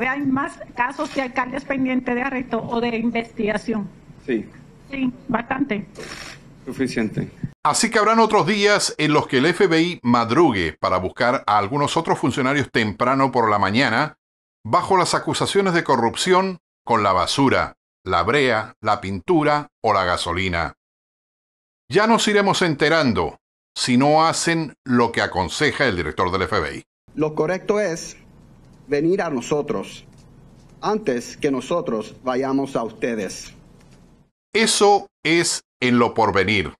hay más casos de alcaldes pendientes de arresto o de investigación. Sí. Sí, bastante. Suficiente. Así que habrán otros días en los que el FBI madrugue para buscar a algunos otros funcionarios temprano por la mañana bajo las acusaciones de corrupción con la basura, la brea, la pintura o la gasolina. Ya nos iremos enterando si no hacen lo que aconseja el director del FBI. Lo correcto es venir a nosotros antes que nosotros vayamos a ustedes. Eso es en lo porvenir.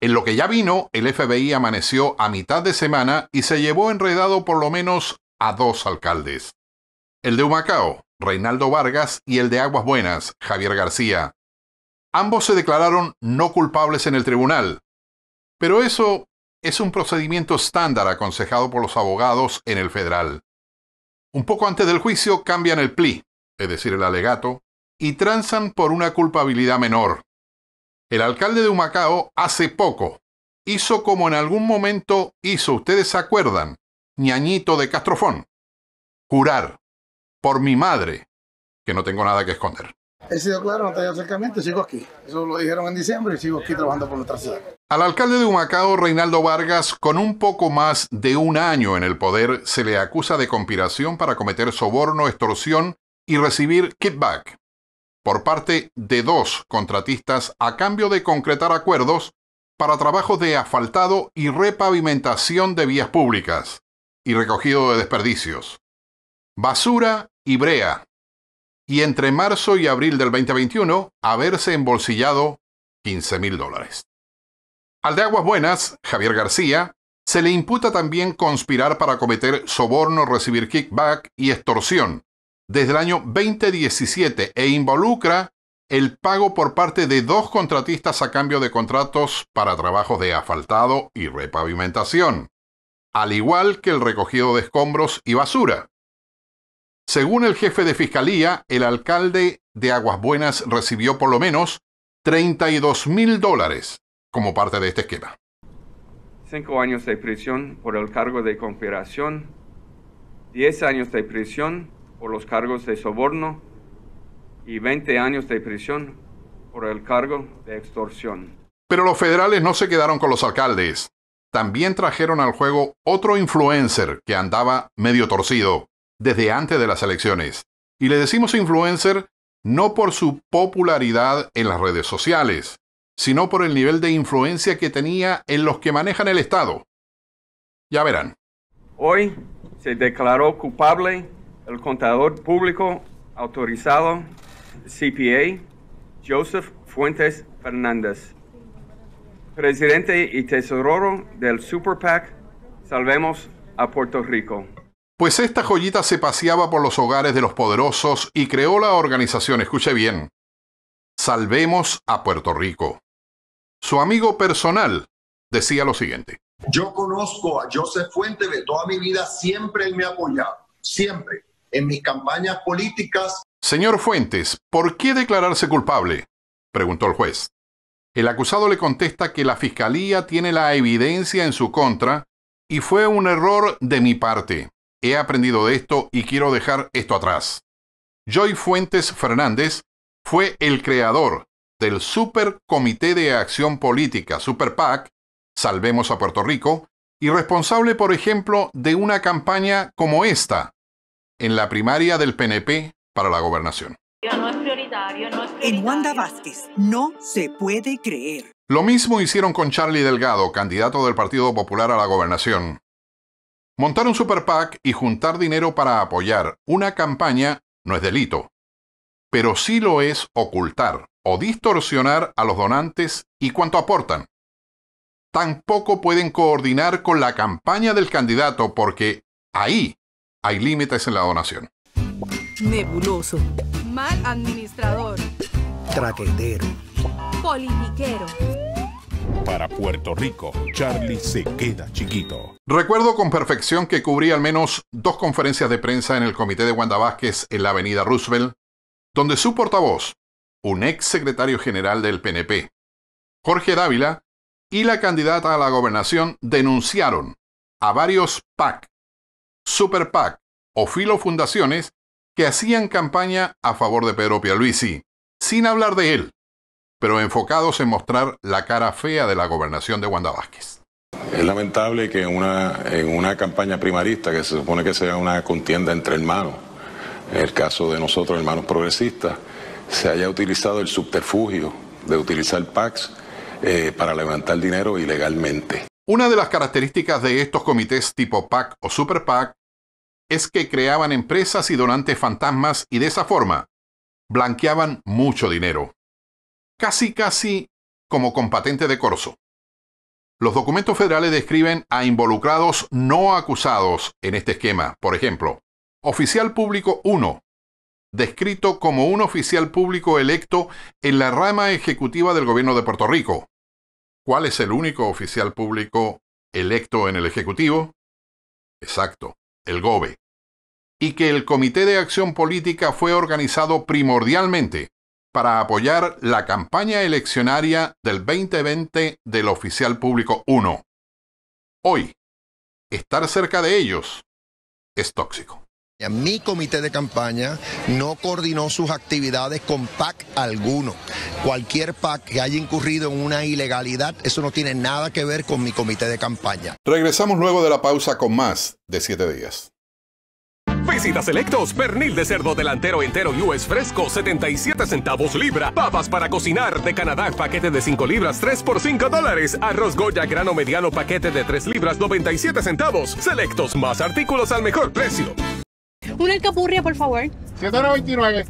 En lo que ya vino, el FBI amaneció a mitad de semana y se llevó enredado por lo menos a dos alcaldes. El de Humacao, Reinaldo Vargas, y el de Aguas Buenas, Javier García. Ambos se declararon no culpables en el tribunal. Pero eso es un procedimiento estándar aconsejado por los abogados en el federal. Un poco antes del juicio cambian el pli, es decir, el alegato, y transan por una culpabilidad menor. El alcalde de Humacao hace poco hizo como en algún momento hizo, ustedes se acuerdan, ñañito de Castrofón, jurar por mi madre que no tengo nada que esconder. He sido claro, no tenía acercamiento, sigo aquí. Eso lo dijeron en diciembre y sigo aquí trabajando por nuestra ciudad. Al alcalde de Humacao, Reinaldo Vargas, con un poco más de un año en el poder, se le acusa de conspiración para cometer soborno, extorsión y recibir kickback por parte de dos contratistas a cambio de concretar acuerdos para trabajos de asfaltado y repavimentación de vías públicas y recogido de desperdicios, basura y brea, y entre marzo y abril del 2021 haberse embolsillado 15 mil dólares. Al de Aguas Buenas, Javier García, se le imputa también conspirar para cometer soborno, recibir kickback y extorsión desde el año 2017 e involucra el pago por parte de dos contratistas a cambio de contratos para trabajos de asfaltado y repavimentación, al igual que el recogido de escombros y basura. Según el jefe de fiscalía, el alcalde de Aguas Buenas recibió por lo menos 32 mil dólares como parte de este esquema. Cinco años de prisión por el cargo de conspiración, 10 años de prisión por los cargos de soborno y 20 años de prisión por el cargo de extorsión. Pero los federales no se quedaron con los alcaldes. También trajeron al juego otro influencer que andaba medio torcido, desde antes de las elecciones. Y le decimos influencer no por su popularidad en las redes sociales, sino por el nivel de influencia que tenía en los que manejan el Estado. Ya verán. Hoy se declaró culpable el contador público autorizado CPA Joseph Fuentes Fernández, presidente y tesorero del Super PAC Salvemos a Puerto Rico pues esta joyita se paseaba por los hogares de los poderosos y creó la organización, escuche bien, Salvemos a Puerto Rico. Su amigo personal decía lo siguiente. Yo conozco a Joseph Fuentes de toda mi vida, siempre él me ha apoyado, siempre, en mis campañas políticas. Señor Fuentes, ¿por qué declararse culpable? preguntó el juez. El acusado le contesta que la fiscalía tiene la evidencia en su contra y fue un error de mi parte. He aprendido de esto y quiero dejar esto atrás. Joy Fuentes Fernández fue el creador del Super Comité de Acción Política, Super PAC, Salvemos a Puerto Rico, y responsable, por ejemplo, de una campaña como esta, en la primaria del PNP para la gobernación. En Wanda Vázquez, no se puede creer. Lo mismo hicieron con Charlie Delgado, candidato del Partido Popular a la gobernación. Montar un super y juntar dinero para apoyar una campaña no es delito, pero sí lo es ocultar o distorsionar a los donantes y cuánto aportan. Tampoco pueden coordinar con la campaña del candidato porque ahí hay límites en la donación. Nebuloso. Mal administrador. Traquetero. Politiquero para Puerto Rico, Charlie se queda chiquito. Recuerdo con perfección que cubrí al menos dos conferencias de prensa en el comité de Wanda Vázquez en la avenida Roosevelt, donde su portavoz, un ex secretario general del PNP, Jorge Dávila, y la candidata a la gobernación denunciaron a varios PAC, Super PAC o Filo Fundaciones que hacían campaña a favor de Pedro Luisi, sin hablar de él pero enfocados en mostrar la cara fea de la gobernación de Wanda Vázquez. Es lamentable que en una, en una campaña primarista, que se supone que sea una contienda entre hermanos, en el caso de nosotros, hermanos progresistas, se haya utilizado el subterfugio de utilizar PACs eh, para levantar dinero ilegalmente. Una de las características de estos comités tipo PAC o Super PAC es que creaban empresas y donantes fantasmas y de esa forma blanqueaban mucho dinero casi casi como con patente de corso. Los documentos federales describen a involucrados no acusados en este esquema. Por ejemplo, oficial público 1, descrito como un oficial público electo en la rama ejecutiva del gobierno de Puerto Rico. ¿Cuál es el único oficial público electo en el Ejecutivo? Exacto, el GOBE. Y que el Comité de Acción Política fue organizado primordialmente para apoyar la campaña eleccionaria del 2020 del oficial público 1. Hoy, estar cerca de ellos es tóxico. Mi comité de campaña no coordinó sus actividades con PAC alguno. Cualquier PAC que haya incurrido en una ilegalidad, eso no tiene nada que ver con mi comité de campaña. Regresamos luego de la pausa con más de siete días. Visita selectos, pernil de cerdo delantero entero y US fresco, 77 centavos libra. Papas para cocinar de Canadá, paquete de 5 libras, 3 por 5 dólares. Arroz Goya grano mediano, paquete de 3 libras, 97 centavos. Selectos, más artículos al mejor precio. Una alcapurria, por favor. 7.29.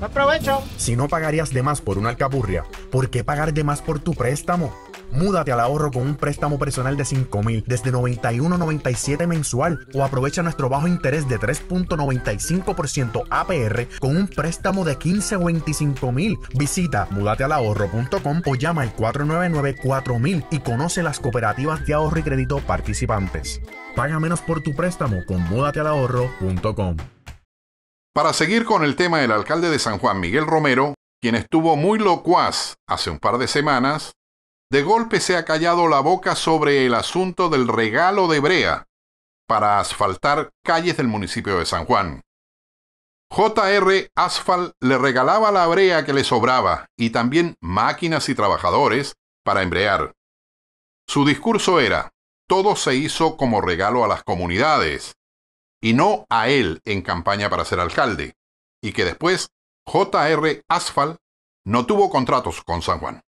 Aprovecho. Si no pagarías de más por una alcaburria ¿por qué pagar de más por tu préstamo? Múdate al ahorro con un préstamo personal de 5 mil desde 91.97 mensual o aprovecha nuestro bajo interés de 3.95% APR con un préstamo de 15 o mil. Visita mudatealahorro.com o llama al 499-4000 y conoce las cooperativas de ahorro y crédito participantes. Paga menos por tu préstamo con mudatealahorro.com. Para seguir con el tema, del alcalde de San Juan, Miguel Romero, quien estuvo muy locuaz hace un par de semanas de golpe se ha callado la boca sobre el asunto del regalo de brea para asfaltar calles del municipio de San Juan. J.R. Asfal le regalaba la brea que le sobraba y también máquinas y trabajadores para embrear. Su discurso era, todo se hizo como regalo a las comunidades y no a él en campaña para ser alcalde, y que después J.R. Asfal no tuvo contratos con San Juan.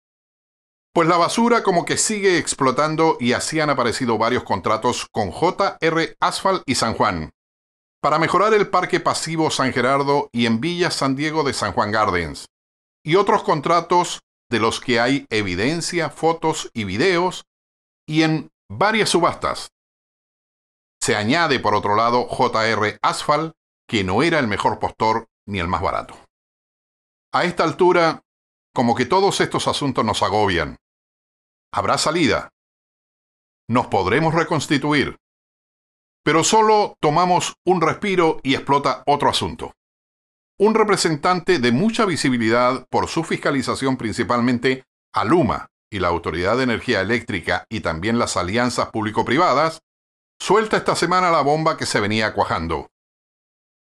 Pues la basura como que sigue explotando y así han aparecido varios contratos con JR Asphalt y San Juan. Para mejorar el parque pasivo San Gerardo y en Villa San Diego de San Juan Gardens. Y otros contratos de los que hay evidencia, fotos y videos y en varias subastas. Se añade por otro lado JR Asphalt, que no era el mejor postor ni el más barato. A esta altura, como que todos estos asuntos nos agobian. Habrá salida. Nos podremos reconstituir. Pero solo tomamos un respiro y explota otro asunto. Un representante de mucha visibilidad por su fiscalización principalmente a Luma y la Autoridad de Energía Eléctrica y también las alianzas público-privadas, suelta esta semana la bomba que se venía cuajando.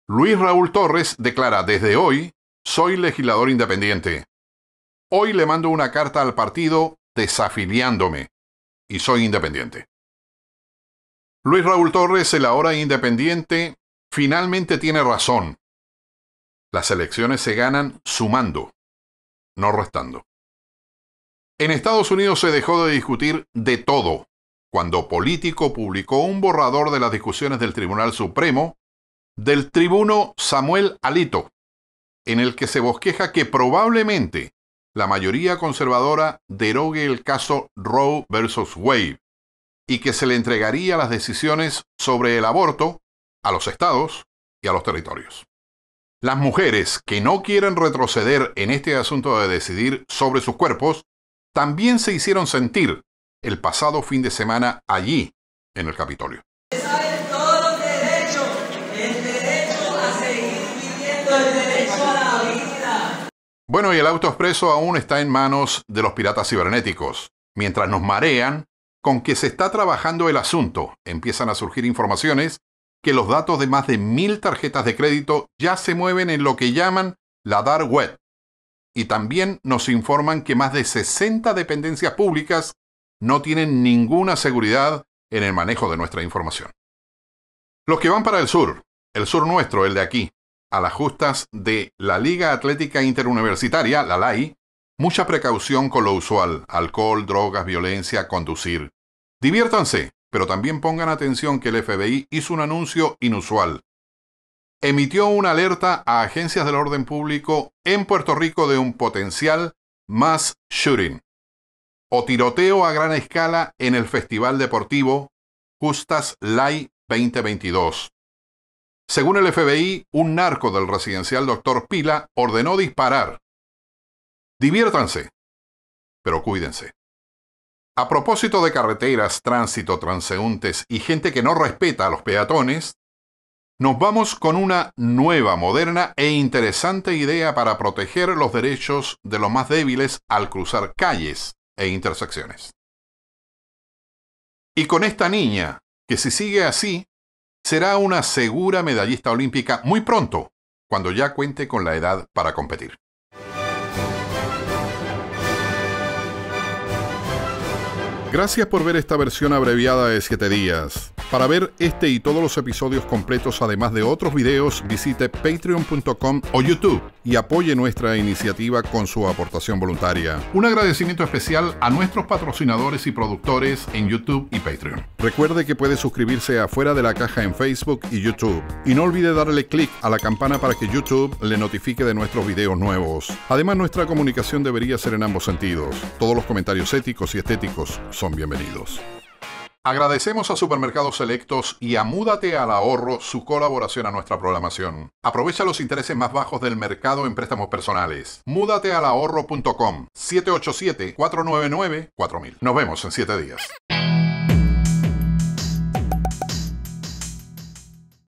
Luis Raúl Torres declara desde hoy, soy legislador independiente. Hoy le mando una carta al partido desafiliándome y soy independiente. Luis Raúl Torres, el ahora independiente, finalmente tiene razón. Las elecciones se ganan sumando, no restando. En Estados Unidos se dejó de discutir de todo cuando Político publicó un borrador de las discusiones del Tribunal Supremo del tribuno Samuel Alito, en el que se bosqueja que probablemente la mayoría conservadora derogue el caso Roe versus Wade y que se le entregaría las decisiones sobre el aborto a los estados y a los territorios. Las mujeres que no quieren retroceder en este asunto de decidir sobre sus cuerpos también se hicieron sentir el pasado fin de semana allí, en el Capitolio. Bueno, y el auto expreso aún está en manos de los piratas cibernéticos. Mientras nos marean con que se está trabajando el asunto, empiezan a surgir informaciones que los datos de más de mil tarjetas de crédito ya se mueven en lo que llaman la dark web. Y también nos informan que más de 60 dependencias públicas no tienen ninguna seguridad en el manejo de nuestra información. Los que van para el sur, el sur nuestro, el de aquí, a las justas de la Liga Atlética Interuniversitaria, la LAI, mucha precaución con lo usual, alcohol, drogas, violencia, conducir. Diviértanse, pero también pongan atención que el FBI hizo un anuncio inusual. Emitió una alerta a agencias del orden público en Puerto Rico de un potencial mass shooting o tiroteo a gran escala en el Festival Deportivo Justas LAI 2022. Según el FBI, un narco del residencial Dr. Pila ordenó disparar. Diviértanse, pero cuídense. A propósito de carreteras, tránsito, transeúntes y gente que no respeta a los peatones, nos vamos con una nueva, moderna e interesante idea para proteger los derechos de los más débiles al cruzar calles e intersecciones. Y con esta niña, que si sigue así, será una segura medallista olímpica muy pronto, cuando ya cuente con la edad para competir. Gracias por ver esta versión abreviada de 7 días. Para ver este y todos los episodios completos, además de otros videos, visite patreon.com o YouTube y apoye nuestra iniciativa con su aportación voluntaria. Un agradecimiento especial a nuestros patrocinadores y productores en YouTube y Patreon. Recuerde que puede suscribirse afuera de la Caja en Facebook y YouTube. Y no olvide darle clic a la campana para que YouTube le notifique de nuestros videos nuevos. Además, nuestra comunicación debería ser en ambos sentidos. Todos los comentarios éticos y estéticos son bienvenidos. Agradecemos a Supermercados Selectos y a Múdate al Ahorro su colaboración a nuestra programación. Aprovecha los intereses más bajos del mercado en préstamos personales. Múdate al ahorro.com 787-499-4000. Nos vemos en 7 días.